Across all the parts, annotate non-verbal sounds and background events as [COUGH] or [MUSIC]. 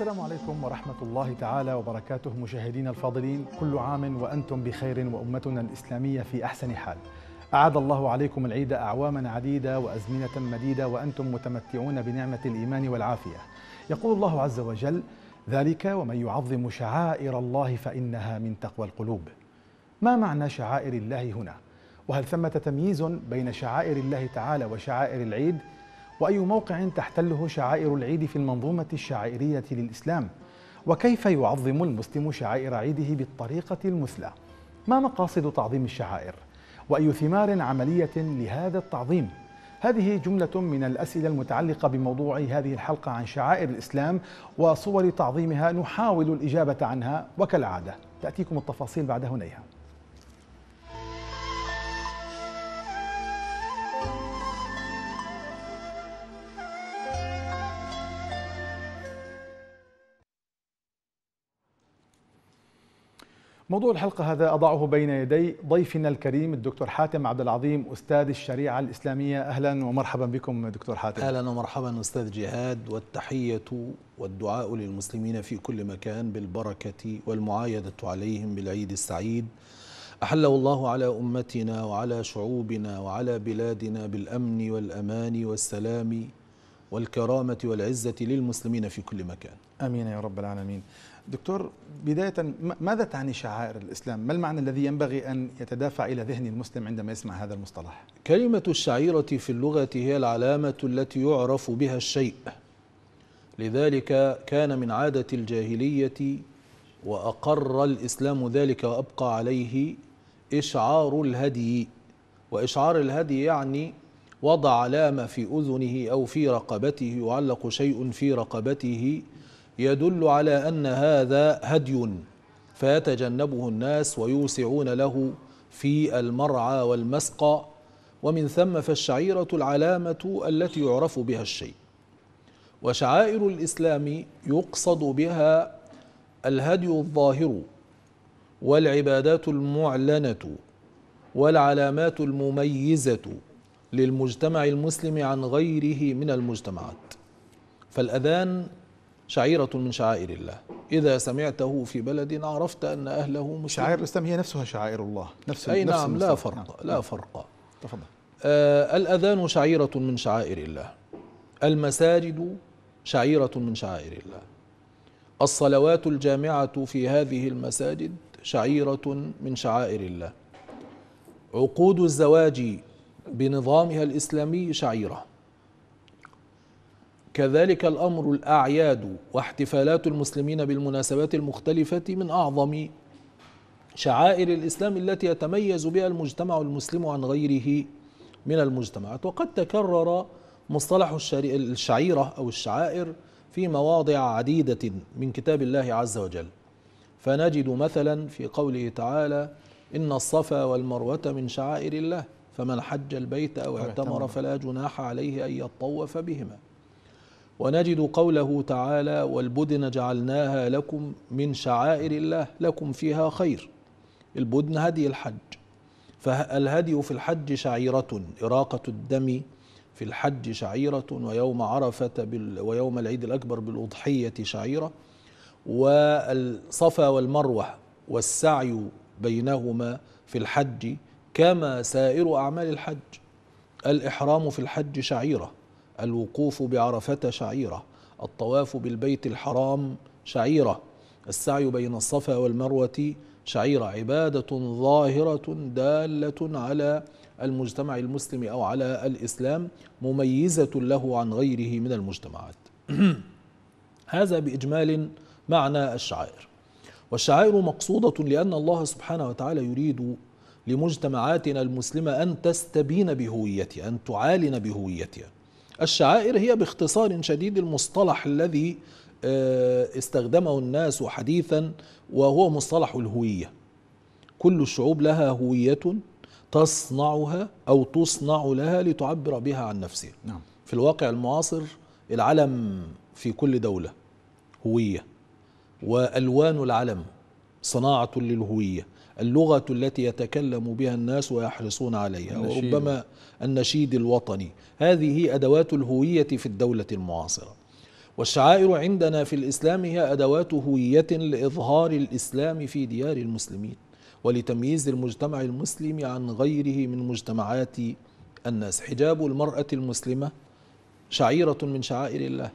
السلام عليكم ورحمة الله تعالى وبركاته مشاهدينا الفاضلين كل عام وأنتم بخير وأمتنا الإسلامية في أحسن حال أعاد الله عليكم العيد أعواما عديدة وأزمنة مديدة وأنتم متمتعون بنعمة الإيمان والعافية يقول الله عز وجل ذلك ومن يعظم شعائر الله فإنها من تقوى القلوب ما معنى شعائر الله هنا؟ وهل ثمة تمييز بين شعائر الله تعالى وشعائر العيد؟ وأي موقع تحتله شعائر العيد في المنظومة الشعائرية للإسلام وكيف يعظم المسلم شعائر عيده بالطريقة المثلى ما مقاصد تعظيم الشعائر وأي ثمار عملية لهذا التعظيم هذه جملة من الأسئلة المتعلقة بموضوع هذه الحلقة عن شعائر الإسلام وصور تعظيمها نحاول الإجابة عنها وكالعادة تأتيكم التفاصيل بعد هنيها موضوع الحلقة هذا أضعه بين يدي ضيفنا الكريم الدكتور حاتم عبد العظيم أستاذ الشريعة الإسلامية أهلا ومرحبا بكم دكتور حاتم أهلا ومرحبا أستاذ جهاد والتحية والدعاء للمسلمين في كل مكان بالبركة والمعايدة عليهم بالعيد السعيد أحله الله على أمتنا وعلى شعوبنا وعلى بلادنا بالأمن والأمان والسلام والكرامة والعزة للمسلمين في كل مكان آمين يا رب العالمين دكتور بداية ماذا تعني شعائر الإسلام؟ ما المعنى الذي ينبغي أن يتدافع إلى ذهن المسلم عندما يسمع هذا المصطلح؟ كلمة الشعيرة في اللغة هي العلامة التي يعرف بها الشيء لذلك كان من عادة الجاهلية وأقر الإسلام ذلك وأبقى عليه إشعار الهدي وإشعار الهدي يعني وضع علامة في أذنه أو في رقبته يعلق شيء في رقبته يدل على أن هذا هدي فيتجنبه الناس ويوسعون له في المرعى والمسقى ومن ثم فالشعيرة العلامة التي يعرف بها الشيء وشعائر الإسلام يقصد بها الهدي الظاهر والعبادات المعلنة والعلامات المميزة للمجتمع المسلم عن غيره من المجتمعات فالأذان شعيرة من شعائر الله إذا سمعته في بلد عرفت أن أهله مسلمون شعائر الإسلام هي نفسها شعائر الله نفس أي نفس نعم لا فرق نعم. لا فرق تفضل آه الأذان شعيرة من شعائر الله المساجد شعيرة من شعائر الله الصلوات الجامعة في هذه المساجد شعيرة من شعائر الله عقود الزواج بنظامها الإسلامي شعيرة كذلك الأمر الأعياد واحتفالات المسلمين بالمناسبات المختلفة من أعظم شعائر الإسلام التي يتميز بها المجتمع المسلم عن غيره من المجتمعات وقد تكرر مصطلح الشعيرة أو الشعائر في مواضع عديدة من كتاب الله عز وجل فنجد مثلا في قوله تعالى إن الصفا والمروة من شعائر الله فمن حج البيت أو اعتمر فلا جناح عليه أن يطوف بهما ونجد قوله تعالى والبدن جعلناها لكم من شعائر الله لكم فيها خير البدن هدي الحج فالهدي في الحج شعيرة إراقة الدم في الحج شعيرة ويوم عرفة بال ويوم العيد الأكبر بالأضحية شعيرة والصفا والمروة والسعي بينهما في الحج كما سائر أعمال الحج الإحرام في الحج شعيرة الوقوف بعرفة شعيرة الطواف بالبيت الحرام شعيرة السعي بين الصفا والمروة شعيرة عبادة ظاهرة دالة على المجتمع المسلم أو على الإسلام مميزة له عن غيره من المجتمعات [CLEARS THROAT] هذا بإجمال معنى الشعائر والشعائر مقصودة لأن الله سبحانه وتعالى يريد لمجتمعاتنا المسلمة أن تستبين بهويتها أن تعالن بهويتها الشعائر هي باختصار شديد المصطلح الذي آه، استخدمه الناس حديثا وهو مصطلح الهوية كل الشعوب لها هوية تصنعها أو تصنع لها لتعبر بها عن نفسها نعم. في الواقع المعاصر العلم في كل دولة هوية وألوان العلم صناعة للهوية اللغة التي يتكلم بها الناس ويحرصون عليها النشيد. وربما النشيد الوطني هذه أدوات الهوية في الدولة المعاصرة والشعائر عندنا في الإسلام هي أدوات هوية لإظهار الإسلام في ديار المسلمين ولتمييز المجتمع المسلم عن غيره من مجتمعات الناس حجاب المرأة المسلمة شعيرة من شعائر الله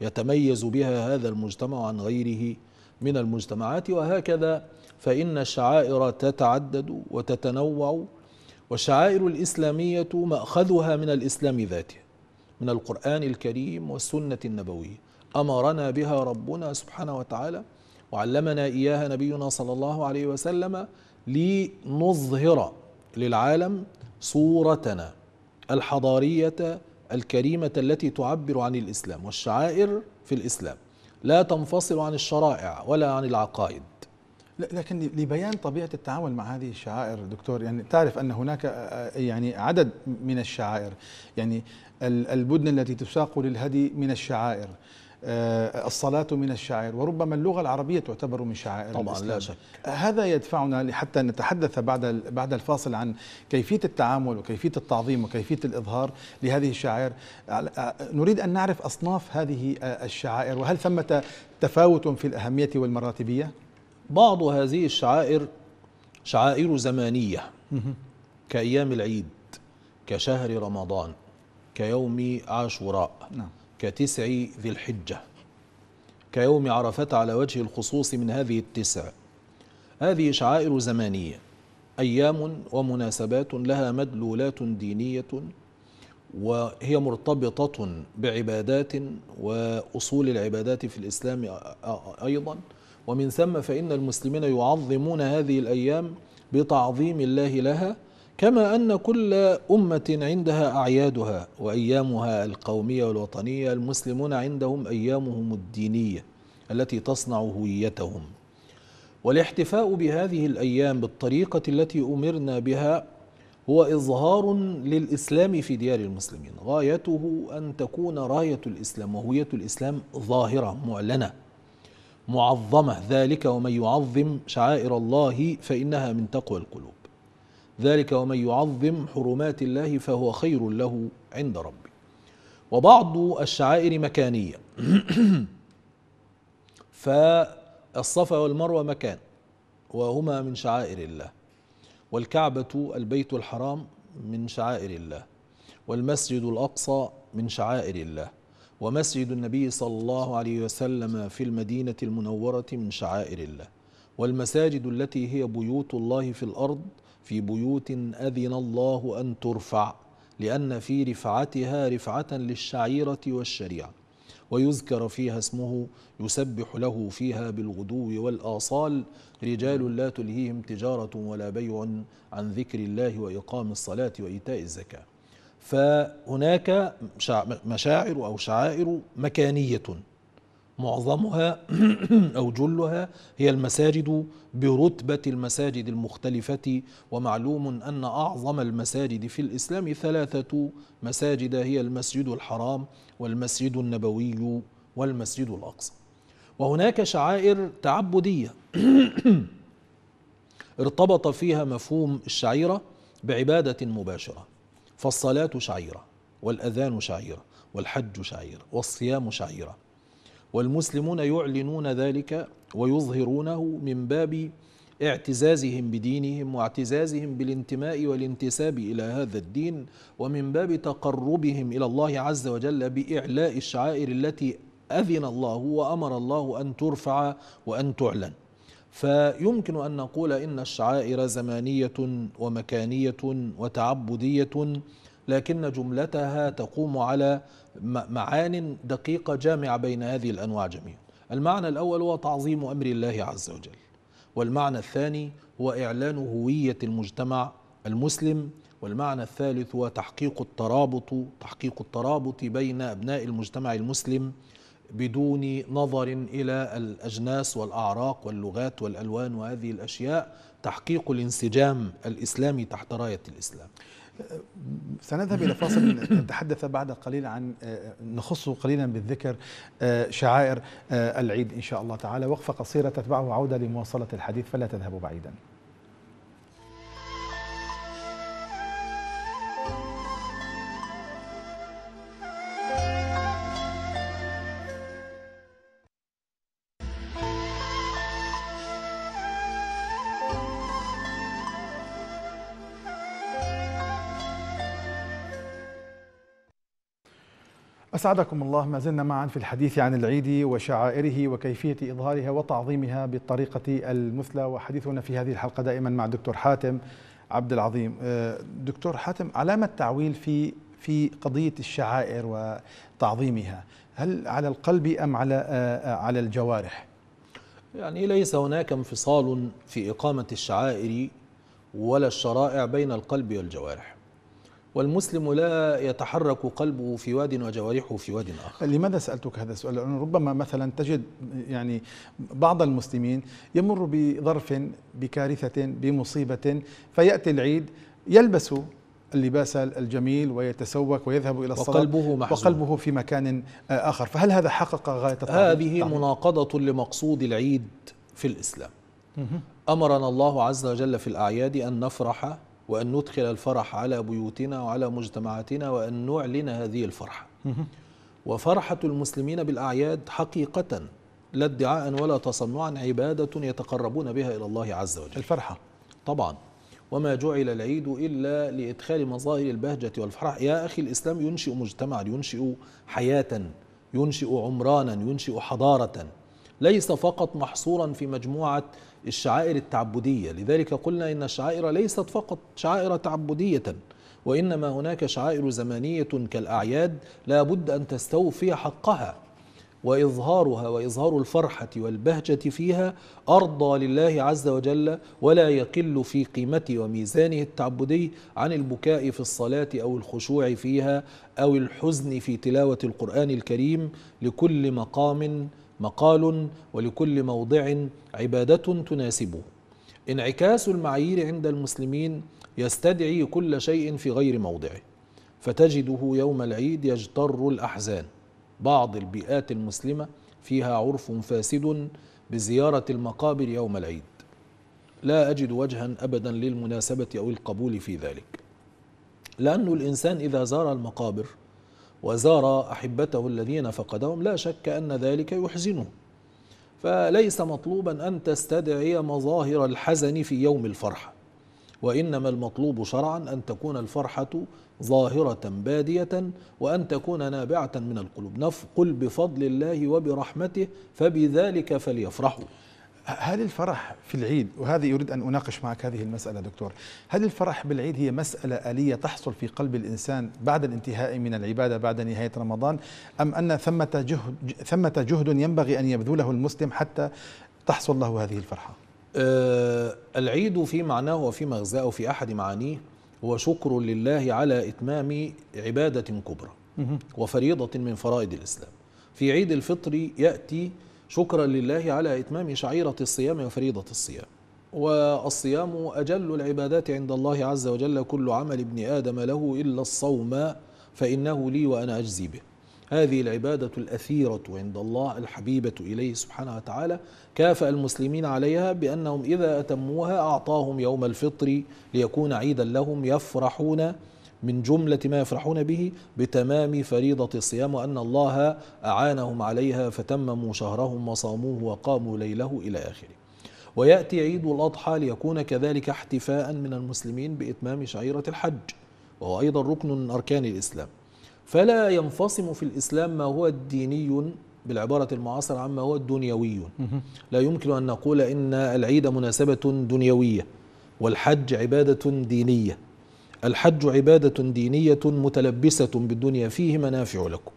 يتميز بها هذا المجتمع عن غيره من المجتمعات وهكذا فإن الشعائر تتعدد وتتنوع والشعائر الإسلامية مأخذها من الإسلام ذاته من القرآن الكريم والسنة النبوية أمرنا بها ربنا سبحانه وتعالى وعلمنا إياها نبينا صلى الله عليه وسلم لنظهر للعالم صورتنا الحضارية الكريمة التي تعبر عن الإسلام والشعائر في الإسلام لا تنفصل عن الشرائع ولا عن العقائد لكن لبيان طبيعه التعامل مع هذه الشعائر دكتور يعني تعرف ان هناك آه، آه، يعني عدد من الشعائر يعني البدن التي تساق للهدي من الشعائر آه، الصلاة من الشعائر وربما اللغة العربية تعتبر من شعائر طبعا الإسلام. لا شك هذا يدفعنا حتى نتحدث بعد بعد الفاصل عن كيفية التعامل وكيفية التعظيم وكيفية الإظهار لهذه الشعائر نريد أن نعرف أصناف هذه الشعائر وهل ثمة تفاوت في الأهمية والمراتبية؟ بعض هذه الشعائر شعائر زمانية كأيام العيد كشهر رمضان كيوم عاشوراء نعم. كتسع ذي الحجة كيوم عرفة على وجه الخصوص من هذه التسع هذه شعائر زمانية أيام ومناسبات لها مدلولات دينية وهي مرتبطة بعبادات وأصول العبادات في الإسلام أيضا ومن ثم فإن المسلمين يعظمون هذه الأيام بتعظيم الله لها كما أن كل أمة عندها أعيادها وأيامها القومية والوطنية المسلمون عندهم أيامهم الدينية التي تصنع هويتهم والاحتفاء بهذه الأيام بالطريقة التي أمرنا بها هو إظهار للإسلام في ديار المسلمين غايته أن تكون راية الإسلام وهوية الإسلام ظاهرة معلنة معظمة ذلك ومن يعظم شعائر الله فإنها من تقوى القلوب ذلك ومن يعظم حرمات الله فهو خير له عند ربه وبعض الشعائر مكانية [CLEARS THROAT] فالصفا والمروة مكان وهما من شعائر الله والكعبة البيت الحرام من شعائر الله والمسجد الأقصى من شعائر الله ومسجد النبي صلى الله عليه وسلم في المدينة المنورة من شعائر الله والمساجد التي هي بيوت الله في الأرض في بيوت أذن الله أن ترفع لأن في رفعتها رفعة للشعيرة والشريعة ويذكر فيها اسمه يسبح له فيها بالغدو والآصال رجال لا تلهيهم تجارة ولا بيع عن ذكر الله وإقام الصلاة وإيتاء الزكاة فهناك مشاعر أو شعائر مكانية معظمها [CLEARS THROAT] أو جلها هي المساجد برتبة المساجد المختلفة ومعلوم أن أعظم المساجد في الإسلام ثلاثة مساجد هي المسجد الحرام والمسجد النبوي والمسجد الأقصى وهناك شعائر تعبدية [CLEARS THROAT] ارتبط فيها مفهوم الشعيرة بعبادة مباشرة فالصلاة شعيرة والأذان شعيرة والحج شعيرة والصيام شعيرة والمسلمون يعلنون ذلك ويظهرونه من باب اعتزازهم بدينهم واعتزازهم بالانتماء والانتساب الى هذا الدين ومن باب تقربهم الى الله عز وجل باعلاء الشعائر التي اذن الله وامر الله ان ترفع وان تعلن فيمكن أن نقول إن الشعائر زمانية ومكانية وتعبدية لكن جملتها تقوم على معان دقيقة جامعة بين هذه الأنواع جميعا المعنى الأول هو تعظيم أمر الله عز وجل والمعنى الثاني هو إعلان هوية المجتمع المسلم والمعنى الثالث هو تحقيق الترابط تحقيق الترابط بين أبناء المجتمع المسلم بدون نظر الى الاجناس والاعراق واللغات والالوان وهذه الاشياء تحقيق الانسجام الاسلامي تحت رايه الاسلام. سنذهب إلى فاصل [COUGHS] نتحدث بعد قليل عن آه، نخص قليلا بالذكر آه، شعائر آه، العيد إن شاء الله تعالى وقفة قصيرة تتبعه عودة لمواصلة الحديث فلا تذهبوا بعيدا أسعدكم الله ما زلنا معا في الحديث عن العيد وشعائره وكيفية إظهارها وتعظيمها بالطريقة المثلى وحديثنا في هذه الحلقة دائما مع دكتور حاتم عبد العظيم أه، دكتور حاتم علامة تعويل في في قضية الشعائر وتعظيمها هل على القلب أم على أه، أه، على الجوارح؟ يعني ليس هناك انفصال في إقامة الشعائر ولا الشرائع بين القلب والجوارح والمسلم لا يتحرك قلبه في واد وجوارحه في واد آخر لماذا سألتك هذا السؤال؟ لأنه ربما مثلا تجد يعني بعض المسلمين يمر بظرف بكارثة بمصيبة فيأتي العيد يلبس اللباس الجميل ويتسوق ويذهب إلى الصلاة وقلبه, وقلبه في مكان آخر فهل هذا حقق غاية الطريق؟ هذه مناقضة لمقصود العيد في الإسلام أمرنا الله عز وجل في الأعياد أن نفرح وأن ندخل الفرح على بيوتنا وعلى مجتمعاتنا وأن نعلن هذه الفرحة وفرحة المسلمين بالأعياد حقيقة لا ادعاء ولا تصنعا عبادة يتقربون بها إلى الله عز وجل الفرحة طبعا وما جعل العيد إلا لإدخال مظاهر البهجة والفرح يا أخي الإسلام ينشئ مجتمعا ينشئ حياة ينشئ عمرانا ينشئ حضارة ليس فقط محصورا في مجموعة الشعائر التعبدية لذلك قلنا إن الشعائر ليست فقط شعائر تعبدية وإنما هناك شعائر زمانية كالأعياد لا بد أن تستوفي حقها وإظهارها وإظهار الفرحة والبهجة فيها أرضى لله عز وجل ولا يقل في قيمة وميزانه التعبدي عن البكاء في الصلاة أو الخشوع فيها أو الحزن في تلاوة القرآن الكريم لكل مقام مقال ولكل موضع عبادة تناسبه انعكاس المعايير عند المسلمين يستدعي كل شيء في غير موضعه فتجده يوم العيد يجتر الأحزان بعض البيئات المسلمة فيها عرف فاسد بزيارة المقابر يوم العيد لا أجد وجها أبدا للمناسبة أو القبول في ذلك لأن الإنسان إذا زار المقابر وزار أحبته الذين فقدهم لا شك أن ذلك يحزنه فليس مطلوبا أن تستدعي مظاهر الحزن في يوم الفرحة وإنما المطلوب شرعا أن تكون الفرحة ظاهرة بادية وأن تكون نابعة من القلوب قل بفضل الله وبرحمته فبذلك فليفرحوا هل الفرح في العيد وهذه يريد أن أناقش معك هذه المسألة دكتور هل الفرح بالعيد هي مسألة آلية تحصل في قلب الإنسان بعد الانتهاء من العبادة بعد نهاية رمضان أم أن ثمة جهد, ثمة جهد ينبغي أن يبذله المسلم حتى تحصل له هذه الفرحة أه العيد في معناه وفي مغزاه في أحد معانيه هو شكر لله على إتمام عبادة كبرى وفريضة من فرائض الإسلام في عيد الفطر يأتي شكرا لله على إتمام شعيرة الصيام وفريضة الصيام والصيام أجل العبادات عند الله عز وجل كل عمل ابن آدم له إلا الصوم فإنه لي وأنا أجزي به هذه العبادة الأثيرة عند الله الحبيبة إليه سبحانه وتعالى كافأ المسلمين عليها بأنهم إذا أتموها أعطاهم يوم الفطر ليكون عيدا لهم يفرحون من جملة ما يفرحون به بتمام فريضة الصيام وأن الله أعانهم عليها فتمموا شهرهم وصاموه وقاموا ليله إلى آخره ويأتي عيد الأضحى ليكون كذلك احتفاء من المسلمين بإتمام شعيرة الحج وهو أيضا ركن من أركان الإسلام فلا ينفصم في الإسلام ما هو ديني بالعبارة المعاصرة عما هو الدنيوي لا يمكن أن نقول إن العيد مناسبة دنيوية والحج عبادة دينية الحج عبادة دينية متلبسة بالدنيا فيه منافع لكم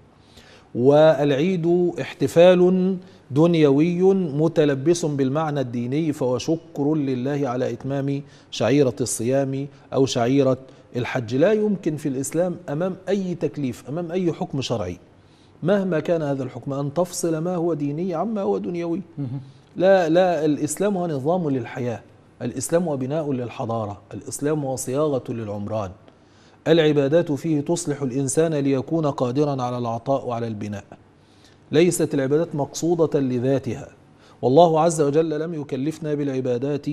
والعيد احتفال دنيوي متلبس بالمعنى الديني فهو شكر لله على إتمام شعيرة الصيام أو شعيرة الحج لا يمكن في الإسلام أمام أي تكليف أمام أي حكم شرعي مهما كان هذا الحكم أن تفصل ما هو ديني عما هو دنيوي لا لا الإسلام هو نظام للحياة الإسلام وبناء للحضارة الإسلام وصياغة للعمران العبادات فيه تصلح الإنسان ليكون قادرا على العطاء وعلى البناء ليست العبادات مقصودة لذاتها والله عز وجل لم يكلفنا بالعبادات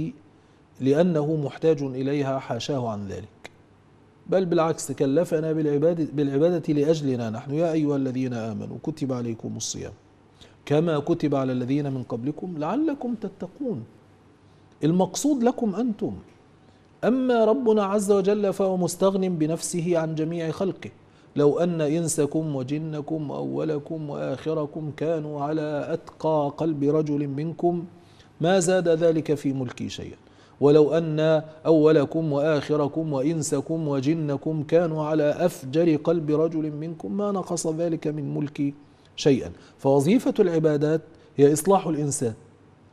لأنه محتاج إليها حاشاه عن ذلك بل بالعكس كلفنا بالعبادة, بالعبادة لأجلنا نحن يا أيها الذين آمنوا كتب عليكم الصيام كما كتب على الذين من قبلكم لعلكم تتقون المقصود لكم أنتم أما ربنا عز وجل فهو مستغن بنفسه عن جميع خلقه لو أن إنسكم وجنكم وأولكم وآخركم كانوا على أتقى قلب رجل منكم ما زاد ذلك في ملكي شيئا ولو أن أولكم وآخركم وإنسكم وجنكم كانوا على أفجر قلب رجل منكم ما نقص ذلك من ملكي شيئا فوظيفة العبادات هي إصلاح الإنسان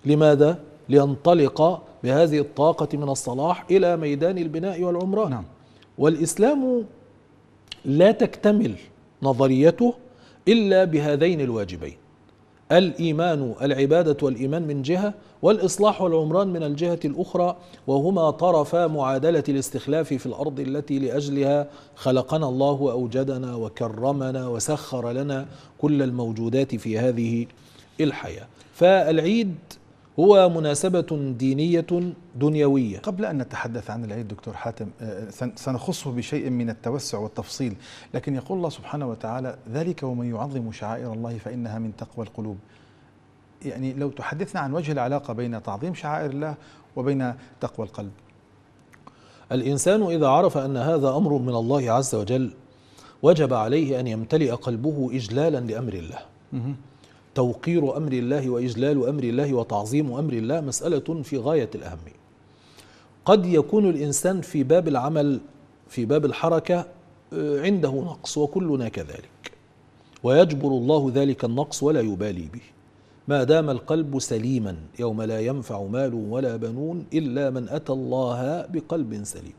لماذا؟ لينطلق بهذه الطاقة من الصلاح إلى ميدان البناء والعمران نعم. والإسلام لا تكتمل نظريته إلا بهذين الواجبين الإيمان العبادة والإيمان من جهة والإصلاح والعمران من الجهة الأخرى وهما طرفا معادلة الاستخلاف في الأرض التي لأجلها خلقنا الله وأوجدنا وكرمنا وسخر لنا كل الموجودات في هذه الحياة فالعيد هو مناسبة دينية دنيوية قبل أن نتحدث عن العيد دكتور حاتم آه، سنخصه بشيء من التوسع والتفصيل لكن يقول الله سبحانه وتعالى ذلك ومن يعظم شعائر الله فإنها من تقوى القلوب يعني لو تحدثنا عن وجه العلاقة بين تعظيم شعائر الله وبين تقوى القلب الإنسان إذا عرف أن هذا أمر من الله عز وجل وجب عليه أن يمتلئ قلبه إجلالا لأمر الله توقير أمر الله وإجلال أمر الله وتعظيم أمر الله مسألة في غاية الأهمية قد يكون الإنسان في باب العمل في باب الحركة آه، عنده نقص وكلنا كذلك ويجبر الله ذلك النقص ولا يبالي به ما دام القلب سليما يوم لا ينفع مال ولا بنون إلا من أتى الله بقلب سليم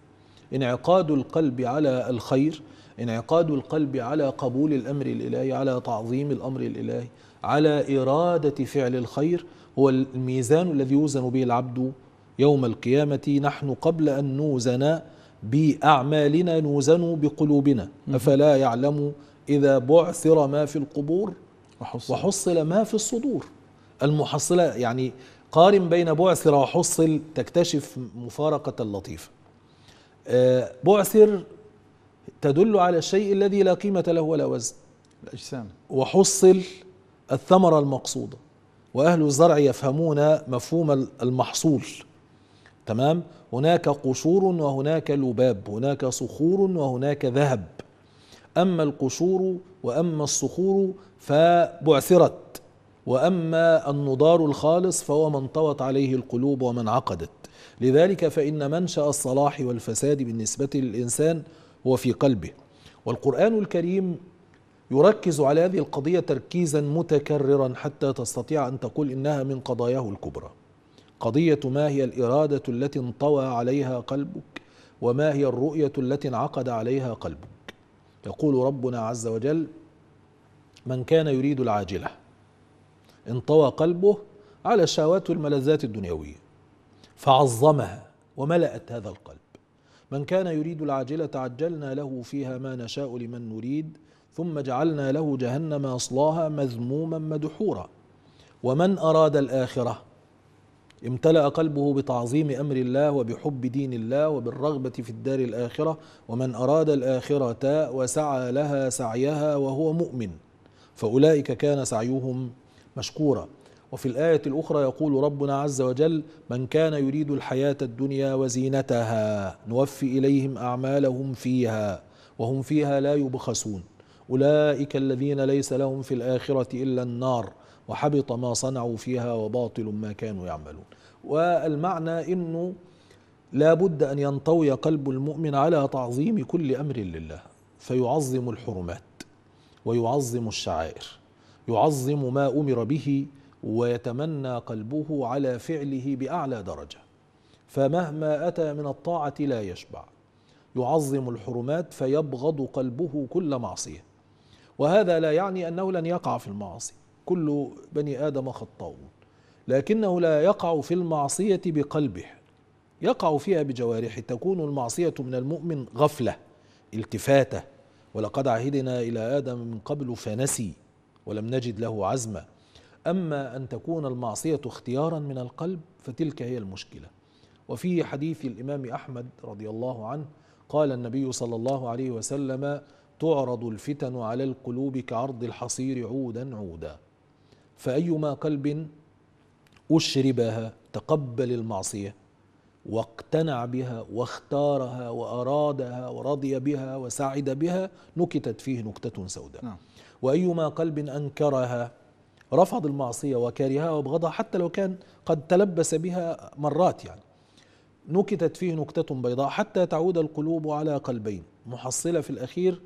انعقاد القلب على الخير انعقاد القلب على قبول الأمر الإلهي على تعظيم الأمر الإلهي على إرادة فعل الخير هو الميزان الذي يوزن به العبد يوم القيامة نحن قبل أن نوزن بأعمالنا نوزن بقلوبنا أفلا يعلم إذا بعثر ما في القبور وحصل, وحصل ما في الصدور المحصلة يعني قارن بين بعثر وحصل تكتشف مفارقة لطيفة آه، بعثر تدل على الشيء الذي لا قيمة له ولا وزن الأجسام وحصل الثمرة المقصودة وأهل الزرع يفهمون مفهوم المحصول تمام هناك قشور وهناك لباب هناك صخور وهناك ذهب أما القشور وأما الصخور فبعثرت وأما النضار الخالص فهو من طوت عليه القلوب ومن عقدت لذلك فإن منشأ الصلاح والفساد بالنسبة للإنسان هو في قلبه والقرآن الكريم يركز على هذه القضية تركيزا متكررا حتى تستطيع أن تقول إنها من قضاياه الكبرى قضية ما هي الإرادة التي انطوى عليها قلبك وما هي الرؤية التي انعقد عليها قلبك يقول ربنا عز وجل من كان يريد العاجلة انطوى قلبه على الشهوات والملذات الدنيوية فعظمها وملأت هذا القلب من كان يريد العاجلة عجلنا له فيها ما نشاء لمن نريد ثم جعلنا له جهنم اصلاها مذموما مدحورا ومن أراد الآخرة امتلأ قلبه بتعظيم أمر الله وبحب دين الله وبالرغبة في الدار الآخرة ومن أراد الآخرة وسعى لها سعيها وهو مؤمن فأولئك كان سعيهم مشكورا وفي الآية الأخرى يقول ربنا عز وجل من كان يريد الحياة الدنيا وزينتها نوفي إليهم أعمالهم فيها وهم فيها لا يبخسون أولئك الذين ليس لهم في الآخرة إلا النار وحبط ما صنعوا فيها وباطل ما كانوا يعملون والمعنى أنه لا بد أن ينطوي قلب المؤمن على تعظيم كل أمر لله فيعظم الحرمات ويعظم الشعائر يعظم ما أمر به ويتمنى قلبه على فعله بأعلى درجة فمهما أتى من الطاعة لا يشبع يعظم الحرمات فيبغض قلبه كل معصيه وهذا لا يعني أنه لن يقع في المعصية كل بني آدم خطاؤون لكنه لا يقع في المعصية بقلبه يقع فيها بجوارحه تكون المعصية من المؤمن غفلة التفاتة ولقد عهدنا إلى آدم من قبل فنسي ولم نجد له عزما أما أن تكون المعصية اختيارا من القلب فتلك هي المشكلة وفي حديث الإمام أحمد رضي الله عنه قال النبي صلى الله عليه وسلم تعرض الفتن على القلوب كعرض الحصير عودا عودا فأيما قلب أشربها تقبل المعصية واقتنع بها واختارها وأرادها ورضي بها وسعد بها نكتت فيه نكتة سوداء نعم. وأيما قلب أنكرها رفض المعصية وكرهها وابغضها حتى لو كان قد تلبس بها مرات يعني نكتت فيه نكتة بيضاء حتى تعود القلوب على قلبين محصلة في الأخير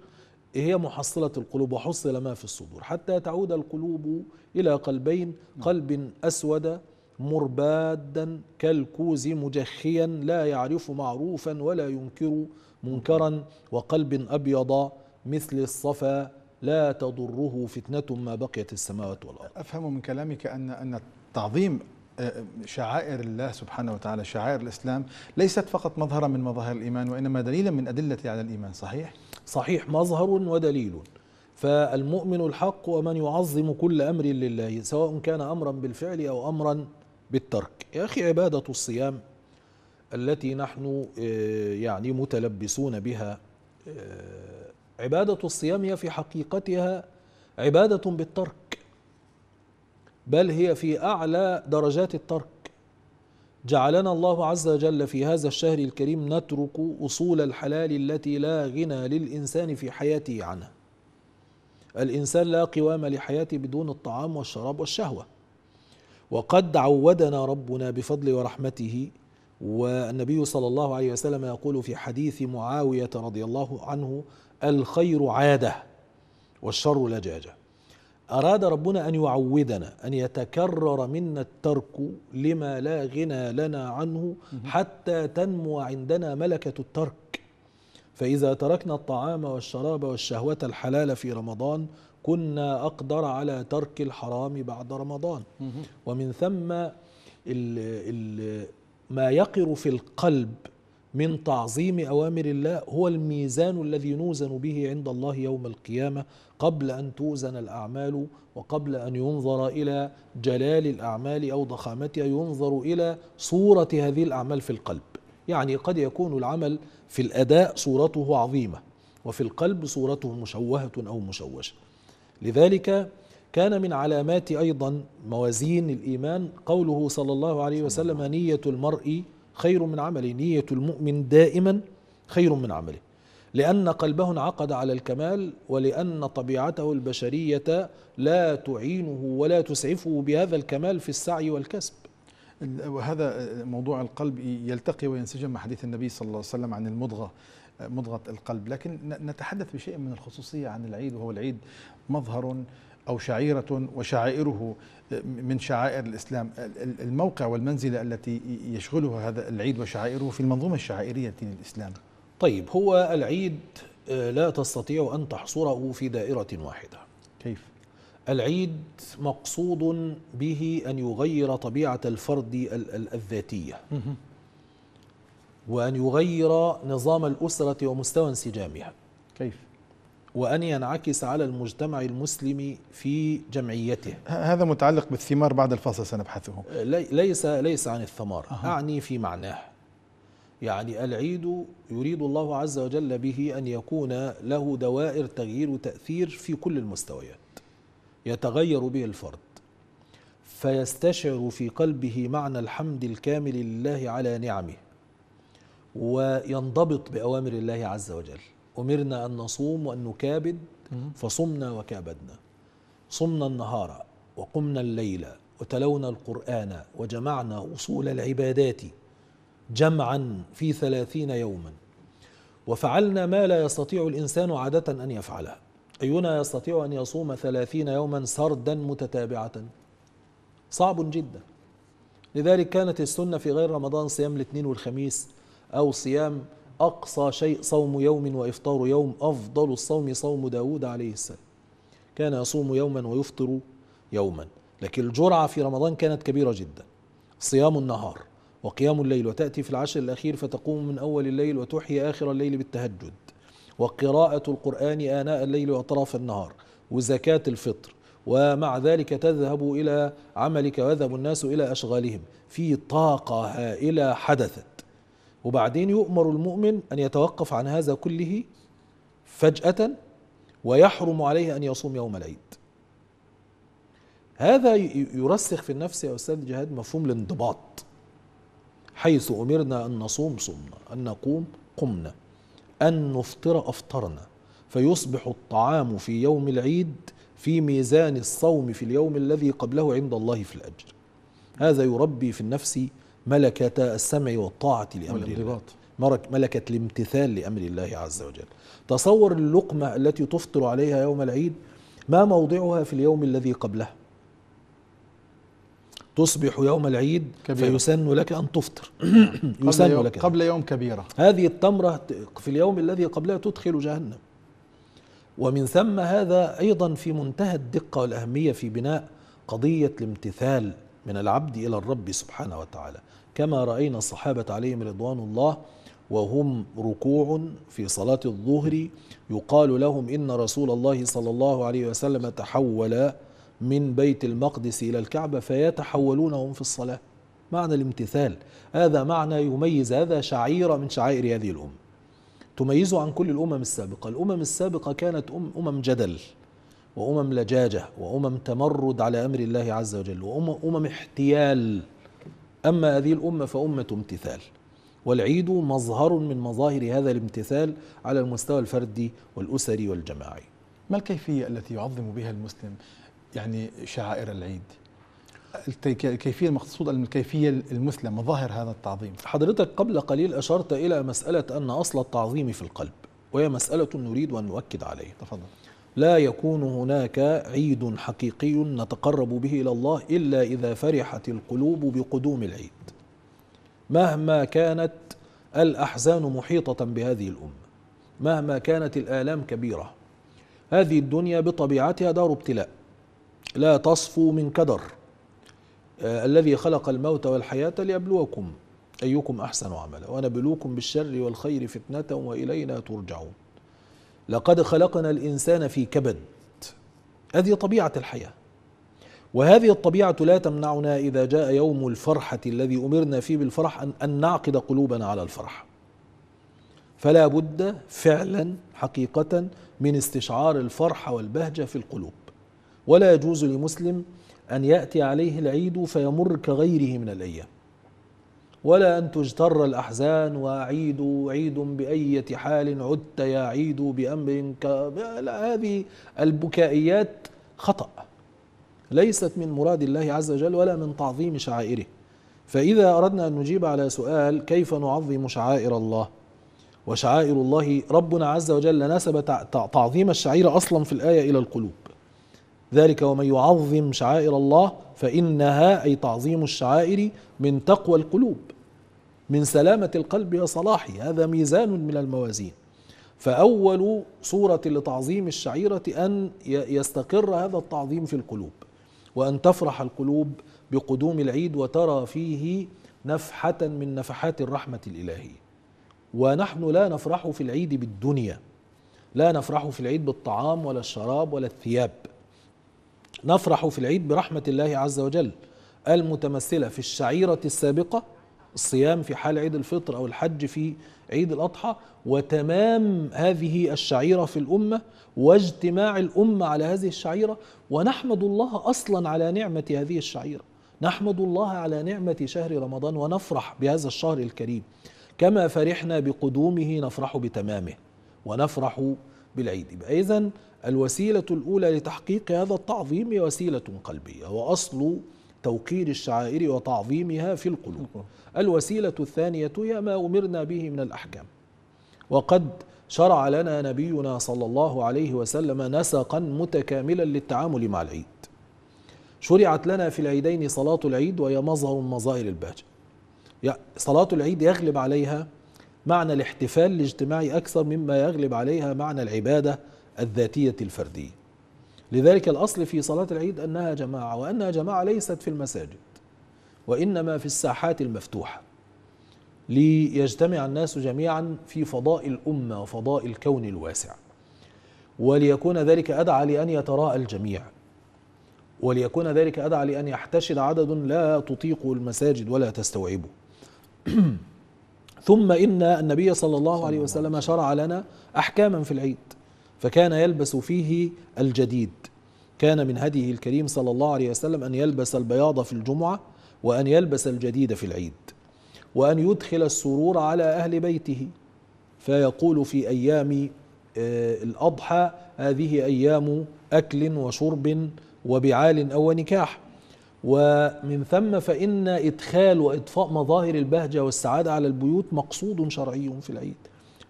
إيه هي محصلة القلوب وحصل ما في الصدور حتى تعود القلوب إلى قلبين نعم. قلب أسود مربادا كالكوز مجخيا لا يعرف معروفا ولا ينكر منكرا وقلب أبيض مثل الصفا لا تضره فتنة ما بقيت السماوات والأرض أفهم من كلامك أن أن تعظيم آه، شعائر الله سبحانه وتعالى شعائر الإسلام ليست فقط مظهرا من مظاهر الإيمان وإنما دليلا من أدلة على الإيمان صحيح؟ صحيح مظهر ودليل فالمؤمن الحق ومن يعظم كل أمر لله سواء كان أمرا بالفعل أو أمرا بالترك يا أخي عبادة الصيام التي نحن آه، يعني متلبسون بها آه، عبادة الصيام هي في حقيقتها عبادة بالترك بل هي في أعلى درجات الترك جعلنا الله عز وجل في هذا الشهر الكريم نترك أصول الحلال التي لا غنى للإنسان في حياته عنها الإنسان لا قوام لحياته بدون الطعام والشراب والشهوة وقد عودنا ربنا بفضل ورحمته والنبي صلى الله عليه وسلم يقول في حديث معاوية رضي الله عنه الخير عادة والشر لجاجة أراد ربنا أن يعودنا أن يتكرر منا الترك لما لا غنى لنا عنه حتى تنمو عندنا ملكة الترك فإذا تركنا الطعام والشراب والشهوة الحلال في رمضان كنا أقدر على ترك الحرام بعد رمضان ومن ثم ال ال ما يقر في القلب من تعظيم أوامر الله هو الميزان الذي نوزن به عند الله يوم القيامة قبل أن توزن الأعمال وقبل أن ينظر إلى جلال الأعمال أو ضخامتها ينظر إلى صورة هذه الأعمال في القلب يعني قد يكون العمل في الأداء صورته عظيمة وفي القلب صورته مشوهة أو مشوشة لذلك كان من علامات أيضا موازين الإيمان قوله صلى الله عليه وسلم نية المرء خير من عمله نية المؤمن دائما خير من عمله لأن قلبه انعقد على الكمال ولأن طبيعته البشرية لا تعينه ولا تسعفه بهذا الكمال في السعي والكسب وهذا موضوع القلب يلتقي وينسجم مع حديث النبي صلى الله عليه وسلم عن المضغة مضغة القلب لكن نتحدث بشيء من الخصوصية عن العيد وهو العيد مظهر أو شعيرة وشعائره من شعائر الإسلام الموقع والمنزلة التي يشغلها هذا العيد وشعائره في المنظومة الشعائرية للإسلام طيب هو العيد آه، لا تستطيع أن تحصره في دائرة واحدة كيف؟ العيد مقصود به أن يغير طبيعة الفرد الذاتية وأن يغير نظام الأسرة ومستوى انسجامها كيف؟ وأن ينعكس على المجتمع المسلم في جمعيته هذا متعلق بالثمار بعد الفاصل سنبحثه آه، ليس ليس عن الثمار أه. أعني في معناه يعني العيد يريد الله عز وجل به أن يكون له دوائر تغيير وتأثير في كل المستويات يتغير به الفرد فيستشعر في قلبه معنى الحمد الكامل لله على نعمه وينضبط بأوامر الله عز وجل أمرنا أن نصوم وأن نكابد فصمنا وكابدنا صمنا النهار وقمنا الليل وتلونا القرآن وجمعنا أصول العبادات جمعا في ثلاثين يوما وفعلنا ما لا يستطيع الإنسان عادة أن يفعله أينا يستطيع أن يصوم ثلاثين يوما سردا متتابعة صعب جدا لذلك كانت السنة في غير رمضان صيام الاثنين والخميس أو صيام أقصى شيء صوم يوم وإفطار يوم أفضل الصوم صوم داود عليه السلام كان يصوم يوما ويفطر يوما لكن الجرعة في رمضان كانت كبيرة جدا صيام النهار وقيام الليل وتأتي في العشر الأخير فتقوم من أول الليل وتحيي آخر الليل بالتهجد وقراءة القرآن آناء الليل وأطراف النهار وزكاة الفطر ومع ذلك تذهب إلى عملك ويذهب الناس إلى أشغالهم في طاقة هائلة حدثت وبعدين يؤمر المؤمن أن يتوقف عن هذا كله فجأة ويحرم عليه أن يصوم يوم العيد هذا يرسخ في النفس يا أستاذ جهاد مفهوم الانضباط حيث أمرنا أن نصوم صمنا أن نقوم قمنا أن نفطر أفطرنا فيصبح الطعام في يوم العيد في ميزان الصوم في اليوم الذي قبله عند الله في الأجر هذا يربي في النفس ملكة السمع والطاعة لأمر الله ملكة الامتثال لأمر الله عز وجل تصور اللقمة التي تفطر عليها يوم العيد ما موضعها في اليوم الذي قبله تصبح يوم العيد كبيرة. فيسن لك أن تفطر [CLEARS THROAT] يسن قبل لك يعني. قبل يوم كبيرة هذه التمرة في اليوم الذي قبلها تدخل جهنم ومن ثم هذا أيضا في منتهى الدقة والأهمية في بناء قضية الامتثال من العبد إلى الرب سبحانه وتعالى كما رأينا الصحابة عليهم رضوان الله وهم ركوع في صلاة الظهر يقال لهم إن رسول الله صلى الله عليه وسلم تحول من بيت المقدس إلى الكعبة فيتحولون هم في الصلاة معنى الامتثال هذا معنى يميز هذا شعيرة من شعائر هذه الأمة تميزه عن كل الأمم السابقة الأمم السابقة كانت أم أمم جدل وأمم لجاجة وأمم تمرد على أمر الله عز وجل وأمم احتيال أما هذه الأمة فأمة امتثال والعيد مظهر من مظاهر هذا الامتثال على المستوى الفردي والأسري والجماعي ما الكيفية التي يعظم بها المسلم يعني شعائر العيد الكيفية المقصودة الكيفية المثلى مظاهر هذا التعظيم حضرتك قبل قليل أشرت إلى مسألة أن أصل التعظيم في القلب وهي مسألة نريد أن نؤكد عليها تفضل لا يكون هناك عيد حقيقي نتقرب به إلى الله إلا إذا فرحت القلوب بقدوم العيد مهما كانت الأحزان محيطة بهذه الأمة مهما كانت الآلام كبيرة هذه الدنيا بطبيعتها دار ابتلاء لا تصفوا من كدر آه، الذي خلق الموت والحياة ليبلوكم أيكم أحسن عملا ونبلوكم بالشر والخير فتنة وإلينا ترجعون لقد خلقنا الإنسان في كبد هذه طبيعة الحياة وهذه الطبيعة لا تمنعنا إذا جاء يوم الفرحة الذي أمرنا فيه بالفرح أن, أن نعقد قلوبنا على الفرح فلا بد فعلا حقيقة من استشعار الفرحة والبهجة في القلوب ولا يجوز لمسلم أن يأتي عليه العيد فيمر كغيره من الأيام ولا أن تجتر الأحزان وعيد عيد بأية حال عدت يا عيد بأمر ك... لا هذه البكائيات خطأ ليست من مراد الله عز وجل ولا من تعظيم شعائره فإذا أردنا أن نجيب على سؤال كيف نعظم شعائر الله وشعائر الله ربنا عز وجل نسب تعظيم الشعير أصلا في الآية إلى القلوب ذلك ومن يعظم شعائر الله فإنها أي تعظيم الشعائر من تقوى القلوب من سلامة القلب وصلاحه هذا ميزان من الموازين فأول صورة لتعظيم الشعيرة أن يستقر هذا التعظيم في القلوب وأن تفرح القلوب بقدوم العيد وترى فيه نفحة من نفحات الرحمة الإلهية ونحن لا نفرح في العيد بالدنيا لا نفرح في العيد بالطعام ولا الشراب ولا الثياب نفرح في العيد برحمة الله عز وجل المتمثلة في الشعيرة السابقة الصيام في حال عيد الفطر أو الحج في عيد الأضحى وتمام هذه الشعيرة في الأمة واجتماع الأمة على هذه الشعيرة ونحمد الله أصلا على نعمة هذه الشعيرة نحمد الله على نعمة شهر رمضان ونفرح بهذا الشهر الكريم كما فرحنا بقدومه نفرح بتمامه ونفرح بالعيد إذا الوسيلة الأولى لتحقيق هذا التعظيم وسيلة قلبية وأصل توقير الشعائر وتعظيمها في القلوب الوسيلة الثانية هي ما أمرنا به من الأحكام وقد شرع لنا نبينا صلى الله عليه وسلم نسقا متكاملا للتعامل مع العيد شرعت لنا في العيدين صلاة العيد وهي مظهر من مظاهر البهجة صلاة العيد يغلب عليها معنى الاحتفال الاجتماعي أكثر مما يغلب عليها معنى العبادة الذاتية الفردية لذلك الأصل في صلاة العيد أنها جماعة وأنها جماعة ليست في المساجد وإنما في الساحات المفتوحة ليجتمع الناس جميعا في فضاء الأمة وفضاء الكون الواسع وليكون ذلك أدعى لأن يتراءى الجميع وليكون ذلك أدعى لأن يحتشد عدد لا تطيق المساجد ولا تستوعبه [CLEARS THROAT] ثم إن النبي صلى الله عليه وسلم شرع لنا أحكاما في العيد فكان يلبس فيه الجديد كان من هديه الكريم صلى الله عليه وسلم أن يلبس البياض في الجمعة وأن يلبس الجديد في العيد وأن يدخل السرور على أهل بيته فيقول في أيام آه، الأضحى هذه أيام أكل وشرب وبعال أو نكاح ومن ثم فإن إدخال وإطفاء مظاهر البهجة والسعادة على البيوت مقصود شرعي في العيد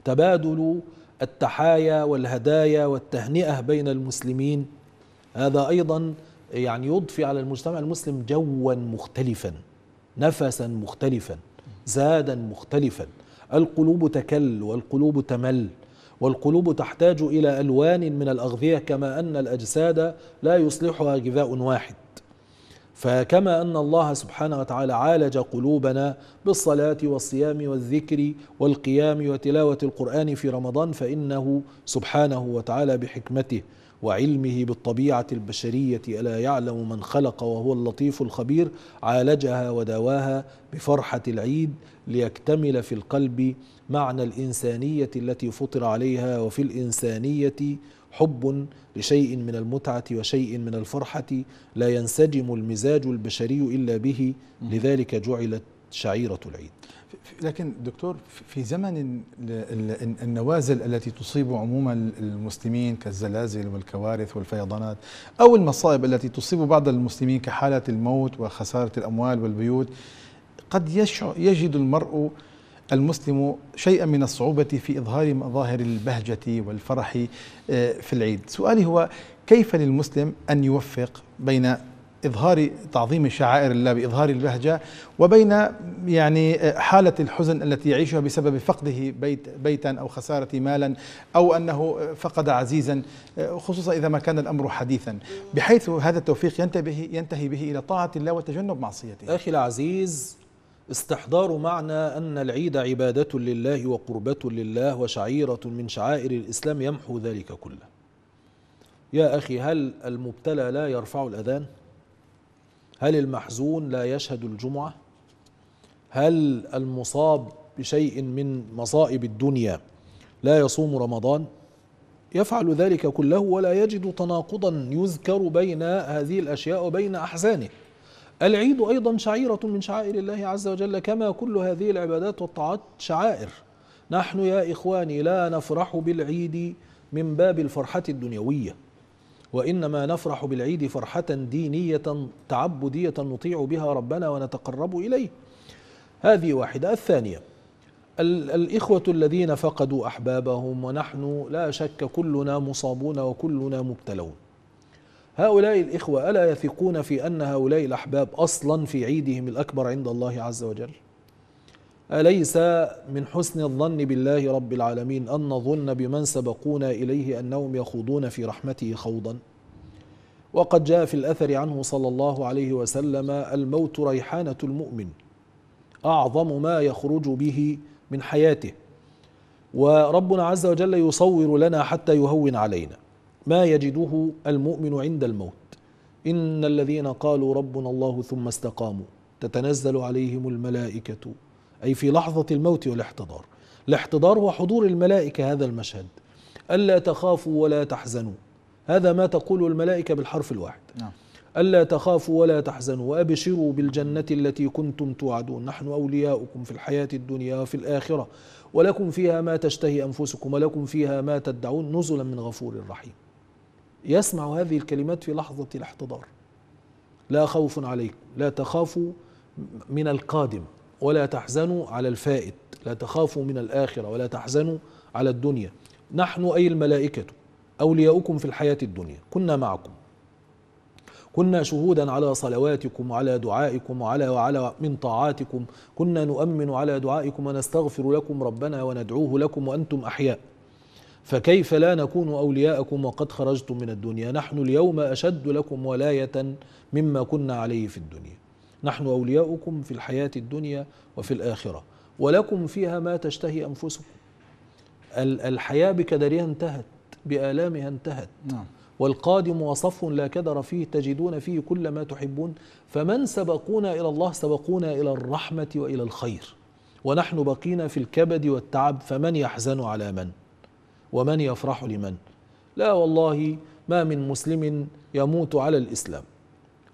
تبادل التحايا والهدايا والتهنئة بين المسلمين هذا أيضا يعني يضفي على المجتمع المسلم جوا مختلفا نفسا مختلفا زادا مختلفا القلوب تكل والقلوب تمل والقلوب تحتاج إلى ألوان من الأغذية كما أن الأجساد لا يصلحها غذاء واحد فكما أن الله سبحانه وتعالى عالج قلوبنا بالصلاة والصيام والذكر والقيام وتلاوة القرآن في رمضان فإنه سبحانه وتعالى بحكمته وعلمه بالطبيعة البشرية ألا يعلم من خلق وهو اللطيف الخبير عالجها وداواها بفرحة العيد ليكتمل في القلب معنى الإنسانية التي فطر عليها وفي الإنسانية حب لشيء من المتعة وشيء من الفرحة لا ينسجم المزاج البشري إلا به لذلك جعلت شعيرة العيد لكن دكتور في زمن النوازل التي تصيب عموما المسلمين كالزلازل والكوارث والفيضانات أو المصائب التي تصيب بعض المسلمين كحالة الموت وخسارة الأموال والبيوت قد يجد المرء المسلم شيئا من الصعوبة في إظهار مظاهر البهجة والفرح آه، في العيد سؤالي هو كيف للمسلم أن يوفق بين إظهار تعظيم شعائر الله بإظهار البهجة وبين يعني آه، حالة الحزن التي يعيشها بسبب فقده بيت بيتا أو خسارة مالا أو أنه فقد عزيزا آه، خصوصا إذا ما كان الأمر حديثا بحيث هذا التوفيق ينتهي به, ينتهي به إلى طاعة الله وتجنب معصيته أخي العزيز استحضار معنى أن العيد عبادة لله وقربة لله وشعيرة من شعائر الإسلام يمحو ذلك كله يا أخي هل المبتلى لا يرفع الأذان؟ هل المحزون لا يشهد الجمعة؟ هل المصاب بشيء من مصائب الدنيا لا يصوم رمضان؟ يفعل ذلك كله ولا يجد تناقضا يذكر بين هذه الأشياء وبين أحزانه العيد أيضا شعيرة من شعائر الله عز وجل كما كل هذه العبادات والطاعات شعائر نحن يا إخواني لا نفرح بالعيد من باب الفرحة الدنيوية وإنما نفرح بالعيد فرحة دينية تعبدية نطيع بها ربنا ونتقرب إليه هذه واحدة الثانية الإخوة الذين فقدوا أحبابهم ونحن لا شك كلنا مصابون وكلنا مبتلون هؤلاء الإخوة ألا يثقون في أن هؤلاء الأحباب أصلا في عيدهم الأكبر عند الله عز وجل أليس من حسن الظن بالله رب العالمين أن نظن بمن سبقونا إليه أنهم يخوضون في رحمته خوضا وقد جاء في الأثر عنه صلى الله عليه وسلم الموت ريحانة المؤمن أعظم ما يخرج به من حياته وربنا عز وجل يصور لنا حتى يهون علينا ما يجده المؤمن عند الموت إن الذين قالوا ربنا الله ثم استقاموا تتنزل عليهم الملائكة أي في لحظة الموت والاحتضار الاحتضار وحضور الملائكة هذا المشهد ألا تخافوا ولا تحزنوا هذا ما تقول الملائكة بالحرف الواحد نعم. ألا تخافوا ولا تحزنوا وأبشروا بالجنة التي كنتم توعدون نحن أولياؤكم في الحياة الدنيا وفي الآخرة ولكم فيها ما تشتهي أنفسكم ولكم فيها ما تدعون نزلا من غفور رحيم يسمع هذه الكلمات في لحظة الاحتضار لا خوف عليكم لا تخافوا من القادم ولا تحزنوا على الفائت لا تخافوا من الآخرة ولا تحزنوا على الدنيا نحن أي الملائكة أولياؤكم في الحياة الدنيا كنا معكم كنا شهودا على صلواتكم وعلى دعائكم وعلى وعلى من طاعاتكم كنا نؤمن على دعائكم ونستغفر لكم ربنا وندعوه لكم وأنتم أحياء فكيف لا نكون أولياءكم وقد خرجتم من الدنيا نحن اليوم أشد لكم ولاية مما كنا عليه في الدنيا نحن أولياؤكم في الحياة الدنيا وفي الآخرة ولكم فيها ما تشتهي أنفسكم الحياة بكدرها انتهت بآلامها انتهت نعم. والقادم وصف لا كدر فيه تجدون فيه كل ما تحبون فمن سبقونا إلى الله سبقونا إلى الرحمة وإلى الخير ونحن بقينا في الكبد والتعب فمن يحزن على من؟ ومن يفرح لمن لا والله ما من مسلم يموت على الإسلام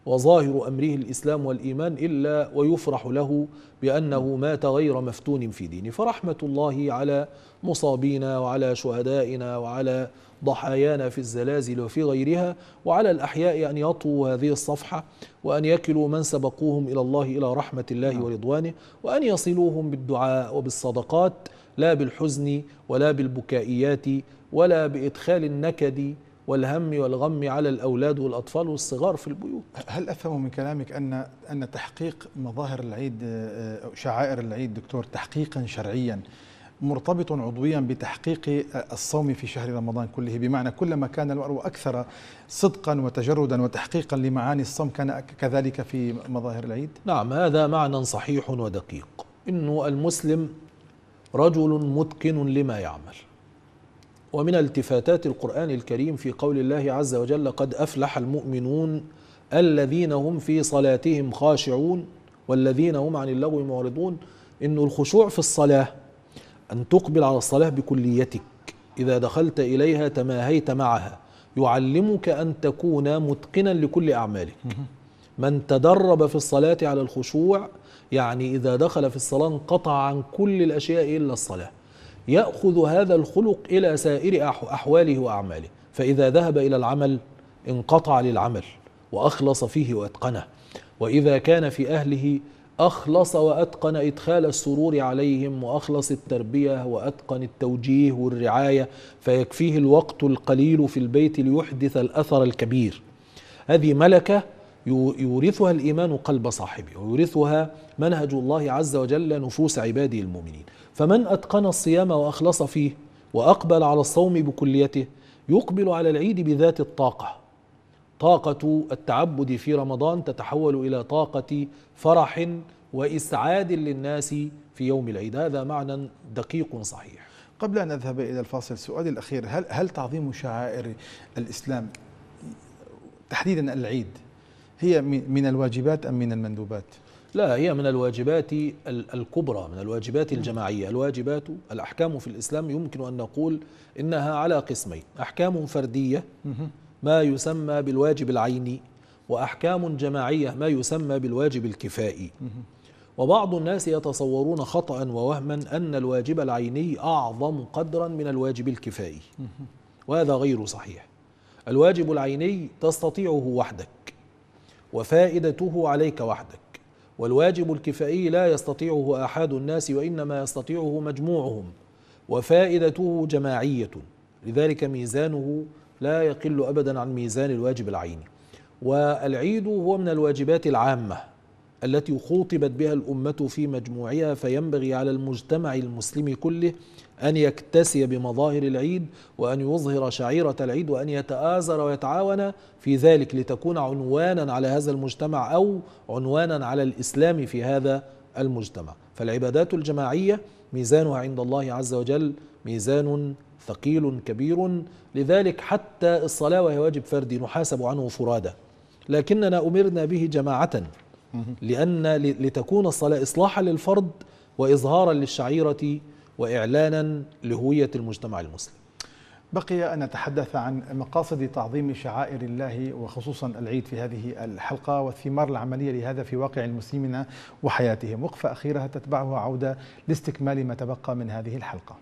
وظاهر أمره الإسلام والإيمان إلا ويفرح له بأنه مات غير مفتون في دينه فرحمة الله على مصابينا وعلى شهدائنا وعلى ضحايانا في الزلازل وفي غيرها وعلى الأحياء أن يطووا هذه الصفحة وأن يكلوا من سبقوهم إلى الله إلى رحمة الله نعم. ورضوانه وأن يصلوهم بالدعاء وبالصدقات لا بالحزن ولا بالبكائيات ولا بإدخال النكد والهم والغم على الأولاد والأطفال والصغار في البيوت هل أفهم من كلامك أن أن تحقيق مظاهر العيد أو آه، شعائر العيد دكتور تحقيقا شرعيا مرتبط عضويا بتحقيق آه، الصوم في شهر رمضان كله بمعنى كلما كان المرء أكثر صدقا وتجردا وتحقيقا لمعاني الصوم كان كذلك في مظاهر العيد نعم هذا معنى صحيح ودقيق إنه المسلم رجل متقن لما يعمل ومن التفاتات القرآن الكريم في قول الله عز وجل قد أفلح المؤمنون الذين هم في صلاتهم خاشعون والذين هم عن اللغو معرضون إن الخشوع في الصلاة أن تقبل على الصلاة بكليتك إذا دخلت إليها تماهيت معها يعلمك أن تكون متقنا لكل أعمالك من تدرب في الصلاة على الخشوع يعني إذا دخل في الصلاة انقطع عن كل الأشياء إلا الصلاة يأخذ هذا الخلق إلى سائر أحواله وأعماله فإذا ذهب إلى العمل انقطع للعمل وأخلص فيه وأتقنه وإذا كان في أهله أخلص وأتقن إدخال السرور عليهم وأخلص التربية وأتقن التوجيه والرعاية فيكفيه الوقت القليل في البيت ليحدث الأثر الكبير هذه ملكة يورثها الإيمان قلب صاحبه ويورثها منهج الله عز وجل نفوس عباده المؤمنين فمن أتقن الصيام وأخلص فيه وأقبل على الصوم بكليته يقبل على العيد بذات الطاقة طاقة التعبد في رمضان تتحول إلى طاقة فرح وإسعاد للناس في يوم العيد هذا معنى دقيق صحيح قبل أن نذهب إلى الفاصل سؤالي الأخير هل, هل تعظيم شعائر الإسلام تحديدا العيد هي من الواجبات أم من المندوبات؟ لا هي من الواجبات الكبرى من الواجبات الجماعية الواجبات الأحكام في الإسلام يمكن أن نقول إنها على قسمين أحكام فردية ما يسمى بالواجب العيني وأحكام جماعية ما يسمى بالواجب الكفائي وبعض الناس يتصورون خطأ ووهما أن الواجب العيني أعظم قدرا من الواجب الكفائي وهذا غير صحيح الواجب العيني تستطيعه وحدك وفائدته عليك وحدك والواجب الكفائي لا يستطيعه احد الناس وانما يستطيعه مجموعهم وفائدته جماعيه لذلك ميزانه لا يقل ابدا عن ميزان الواجب العيني والعيد هو من الواجبات العامه التي خوطبت بها الأمة في مجموعها فينبغي على المجتمع المسلم كله أن يكتسي بمظاهر العيد وأن يظهر شعيرة العيد وأن يتآزر ويتعاون في ذلك لتكون عنوانا على هذا المجتمع أو عنوانا على الإسلام في هذا المجتمع فالعبادات الجماعية ميزانها عند الله عز وجل ميزان ثقيل كبير لذلك حتى الصلاة وهي واجب فردي نحاسب عنه فرادى لكننا أمرنا به جماعة لأن لتكون الصلاة إصلاحا للفرد وإظهارا للشعيرة وإعلانا لهوية المجتمع المسلم بقي أن نتحدث عن مقاصد تعظيم شعائر الله وخصوصا العيد في هذه الحلقة والثمار العملية لهذا في واقع المسلمين وحياتهم وقفة أخيرة تتبعها عودة لاستكمال ما تبقى من هذه الحلقة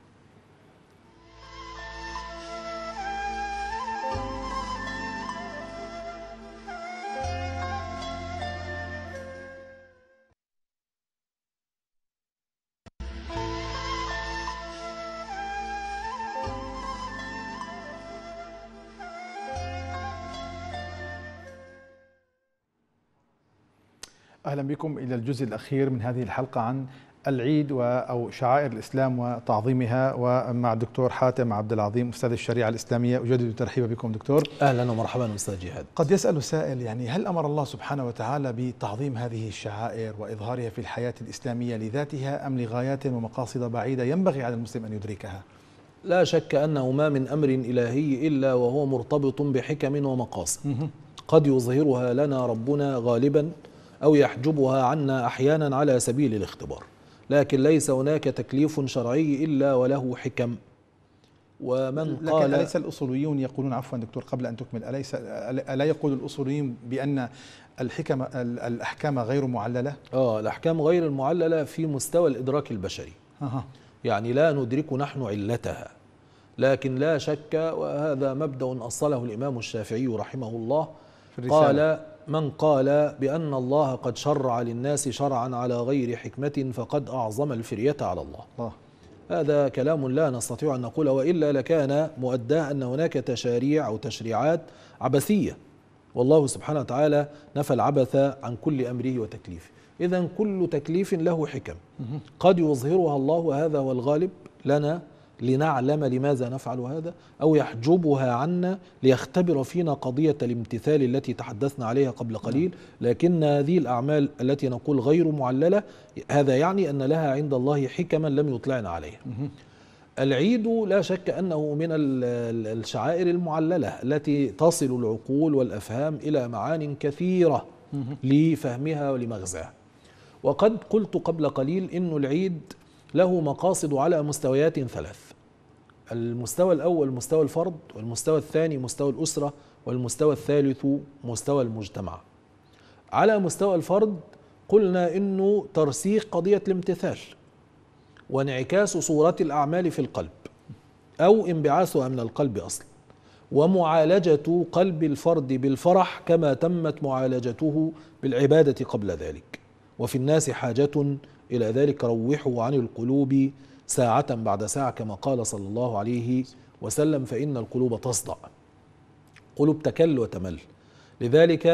أهلا بكم إلى الجزء الأخير من هذه الحلقة عن العيد و أو شعائر الإسلام وتعظيمها ومع الدكتور حاتم عبد العظيم أستاذ الشريعة الإسلامية أجدد ترحيبا بكم دكتور أهلا ومرحبا أستاذ جهاد قد يسأل سائل يعني هل أمر الله سبحانه وتعالى بتعظيم هذه الشعائر وإظهارها في الحياة الإسلامية لذاتها أم لغايات ومقاصد بعيدة ينبغي على المسلم أن يدركها؟ لا شك أنه ما من أمر إلهي إلا وهو مرتبط بحكم ومقاصد قد يظهرها لنا ربنا غالبا أو يحجبها عنا أحيانا على سبيل الاختبار لكن ليس هناك تكليف شرعي إلا وله حكم ومن لكن قال أليس الأصوليون يقولون عفوا دكتور قبل أن تكمل أليس ألا يقول الأصوليون بأن الحكم الأحكام غير معللة؟ آه الأحكام غير المعللة في مستوى الإدراك البشري أه. يعني لا ندرك نحن علتها لكن لا شك وهذا مبدأ أصله الإمام الشافعي رحمه الله في الرسالة قال من قال بأن الله قد شرع للناس شرعا على غير حكمة فقد أعظم الفرية على الله, الله. هذا كلام لا نستطيع أن نقول وإلا لكان مؤداه أن هناك تشاريع أو تشريعات عبثية والله سبحانه وتعالى نفى العبث عن كل أمره وتكليفه إذا كل تكليف له حكم قد يظهرها الله وهذا هو الغالب لنا لنعلم لماذا نفعل هذا أو يحجبها عنا ليختبر فينا قضية الامتثال التي تحدثنا عليها قبل قليل نعم. لكن هذه الأعمال التي نقول غير معللة هذا يعني أن لها عند الله حكما لم يطلعنا عليها العيد لا شك أنه من الشعائر المعللة التي تصل العقول والأفهام إلى معان كثيرة لفهمها ولمغزاها وقد قلت قبل قليل أن العيد له مقاصد على مستويات ثلاث المستوى الأول مستوى الفرد والمستوى الثاني مستوى الأسرة والمستوى الثالث مستوى المجتمع على مستوى الفرد قلنا انه ترسيخ قضيه الامتثال وانعكاس صوره الاعمال في القلب او انبعاثها من القلب اصلا ومعالجه قلب الفرد بالفرح كما تمت معالجته بالعباده قبل ذلك وفي الناس حاجه إلى ذلك روحوا عن القلوب ساعة بعد ساعة كما قال صلى الله عليه وسلم فإن القلوب تصدع قلوب تكل وتمل لذلك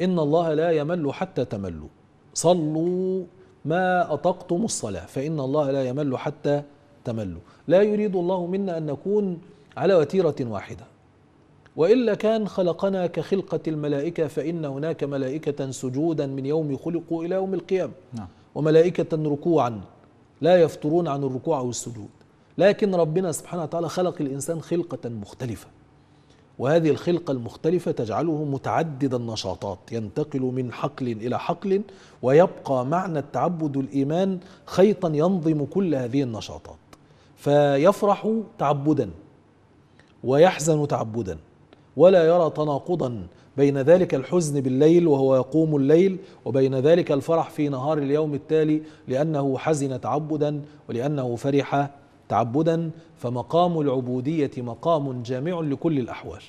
إن الله لا يمل حتى تملوا صلوا ما أطقتم الصلاة فإن الله لا يمل حتى تملوا لا يريد الله منا أن نكون على وتيرة واحدة وإلا كان خلقنا كخلقة الملائكة فإن هناك ملائكة سجودا من يوم خلقوا إلى يوم القيامة نعم. وملائكة ركوعا لا يفترون عن الركوع أو السجود لكن ربنا سبحانه وتعالى خلق الإنسان خلقة مختلفة وهذه الخلقة المختلفة تجعله متعدد النشاطات ينتقل من حقل إلى حقل ويبقى معنى التعبد الإيمان خيطا ينظم كل هذه النشاطات فيفرح تعبدا ويحزن تعبدا ولا يرى تناقضا بين ذلك الحزن بالليل وهو يقوم الليل وبين ذلك الفرح في نهار اليوم التالي لأنه حزن تعبدا ولأنه فرح تعبدا فمقام العبودية مقام جامع لكل الأحوال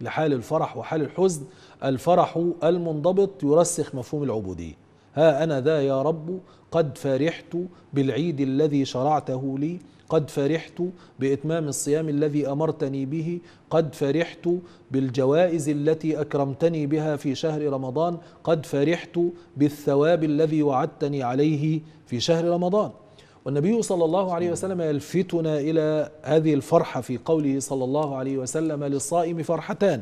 لحال الفرح وحال الحزن الفرح المنضبط يرسخ مفهوم العبودية ها أنا ذا يا رب قد فرحت بالعيد الذي شرعته لي قد فرحت بإتمام الصيام الذي أمرتني به قد فرحت بالجوائز التي أكرمتني بها في شهر رمضان قد فرحت بالثواب الذي وعدتني عليه في شهر رمضان والنبي صلى الله عليه وسلم يلفتنا إلى هذه الفرحة في قوله صلى الله عليه وسلم للصائم فرحتان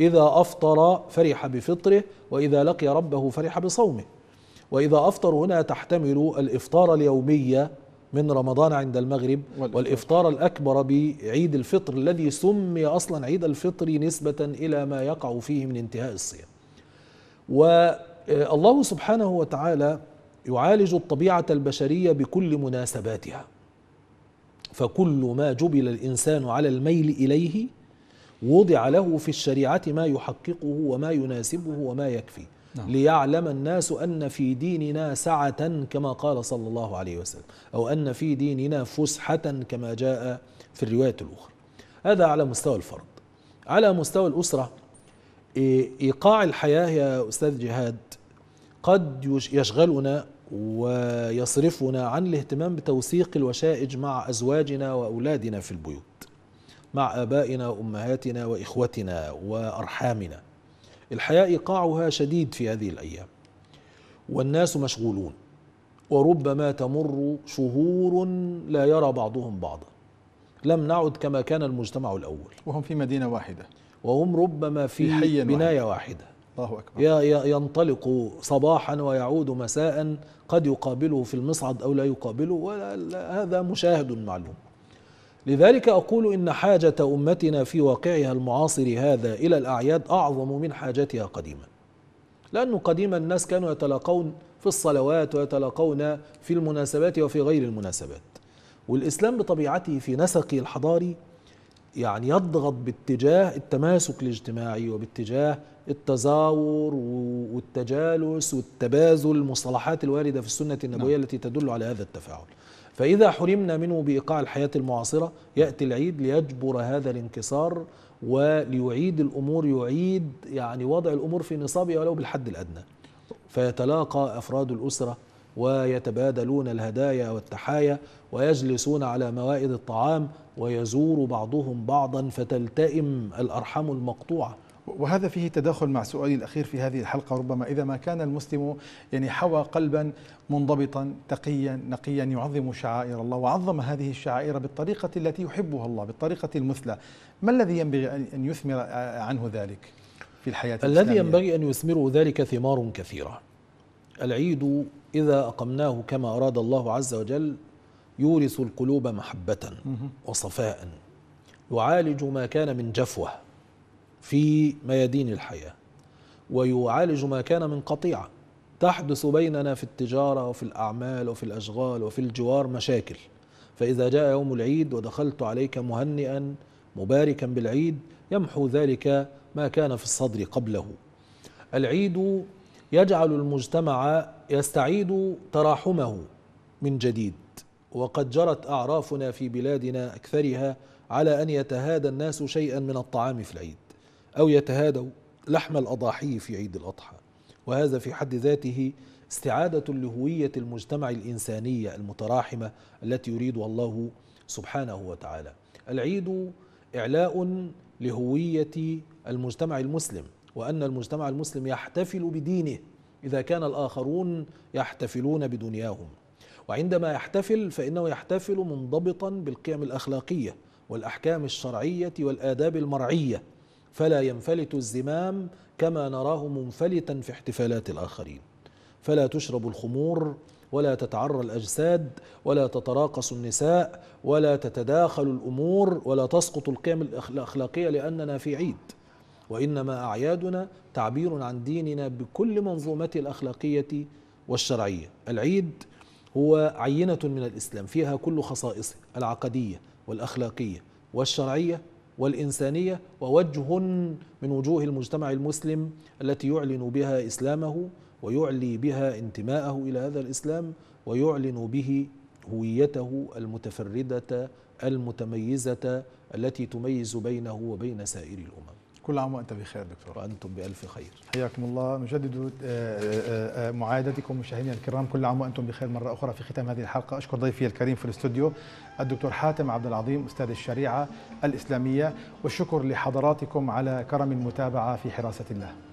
إذا أفطر فرح بفطره وإذا لقي ربه فرح بصومه وإذا أفطر هنا تحتمل الإفطار اليومية من رمضان عند المغرب والإفطار الأكبر بعيد الفطر الذي سمي أصلا عيد الفطر نسبة إلى ما يقع فيه من انتهاء الصيام والله سبحانه وتعالى يعالج الطبيعة البشرية بكل مناسباتها فكل ما جبل الإنسان على الميل إليه وضع له في الشريعة ما يحققه وما يناسبه وما يكفيه نعم. ليعلم الناس أن في ديننا سعة كما قال صلى الله عليه وسلم أو أن في ديننا فسحة كما جاء في الرواية الأخرى هذا على مستوى الفرد على مستوى الأسرة إيقاع الحياة يا أستاذ جهاد قد يشغلنا ويصرفنا عن الاهتمام بتوثيق الوشائج مع أزواجنا وأولادنا في البيوت مع آبائنا وأمهاتنا وإخوتنا وأرحامنا الحياة إيقاعها شديد في هذه الأيام والناس مشغولون وربما تمر شهور لا يرى بعضهم بعضا لم نعد كما كان المجتمع الأول وهم في مدينة واحدة وهم ربما في, في حي بناية واحدة. واحدة الله أكبر ينطلق صباحا ويعود مساء قد يقابله في المصعد أو لا يقابله وهذا مشاهد معلوم لذلك أقول إن حاجة أمتنا في واقعها المعاصر هذا إلى الأعياد أعظم من حاجتها قديما لأنه قديما الناس كانوا يتلاقون في الصلوات ويتلاقون في المناسبات وفي غير المناسبات والإسلام بطبيعته في نسقه الحضاري يعني يضغط باتجاه التماسك الاجتماعي وباتجاه التزاور والتجالس والتبازل المصطلحات الواردة في السنة النبوية نعم. التي تدل على هذا التفاعل فإذا حرمنا منه بإيقاع الحياة المعاصرة يأتي العيد ليجبر هذا الانكسار وليعيد الأمور يعيد يعني وضع الأمور في نصابها ولو بالحد الأدنى فيتلاقى أفراد الأسرة ويتبادلون الهدايا والتحايا ويجلسون على موائد الطعام ويزور بعضهم بعضا فتلتئم الأرحام المقطوعة وهذا فيه تداخل مع سؤالي الأخير في هذه الحلقة ربما إذا ما كان المسلم يعني حوى قلبا منضبطا تقيا نقيا يعظم شعائر الله وعظم هذه الشعائر بالطريقة التي يحبها الله بالطريقة المثلى ما الذي ينبغي أن يثمر عنه ذلك في الحياة الذي ينبغي أن يثمره ذلك ثمار كثيرة العيد إذا أقمناه كما أراد الله عز وجل يورث القلوب محبة وصفاء يعالج ما كان من جفوة في ميادين الحياة ويعالج ما كان من قطيعة تحدث بيننا في التجارة وفي الأعمال وفي الأشغال وفي الجوار مشاكل فإذا جاء يوم العيد ودخلت عليك مهنئا مباركا بالعيد يمحو ذلك ما كان في الصدر قبله العيد يجعل المجتمع يستعيد تراحمه من جديد وقد جرت أعرافنا في بلادنا أكثرها على أن يتهادى الناس شيئا من الطعام في العيد أو يتهادوا لحم الأضاحي في عيد الأضحى وهذا في حد ذاته استعادة لهوية المجتمع الإنسانية المتراحمة التي يريدها الله سبحانه وتعالى العيد إعلاء لهوية المجتمع المسلم وأن المجتمع المسلم يحتفل بدينه إذا كان الآخرون يحتفلون بدنياهم وعندما يحتفل فإنه يحتفل منضبطا بالقيم الأخلاقية والأحكام الشرعية والآداب المرعية فلا ينفلت الزمام كما نراه منفلتا في احتفالات الآخرين فلا تشرب الخمور ولا تتعرى الأجساد ولا تتراقص النساء ولا تتداخل الأمور ولا تسقط القيم الأخلاقية لأننا في عيد وإنما أعيادنا تعبير عن ديننا بكل منظومته الأخلاقية والشرعية العيد هو عينة من الإسلام فيها كل خصائصه العقدية والأخلاقية والشرعية والإنسانية ووجه من وجوه المجتمع المسلم التي يعلن بها إسلامه ويعلي بها انتماءه إلى هذا الإسلام ويعلن به هويته المتفردة المتميزة التي تميز بينه وبين سائر الأمم كل عام وانت بخير دكتور وانتم بالف خير حياكم الله نجدد آه، آه، آه، معايدتكم مشاهدينا الكرام كل عام وانتم بخير مره اخرى في ختام هذه الحلقه اشكر ضيفي الكريم في الاستوديو الدكتور حاتم عبد العظيم استاذ الشريعه الاسلاميه والشكر لحضراتكم على كرم المتابعه في حراسه الله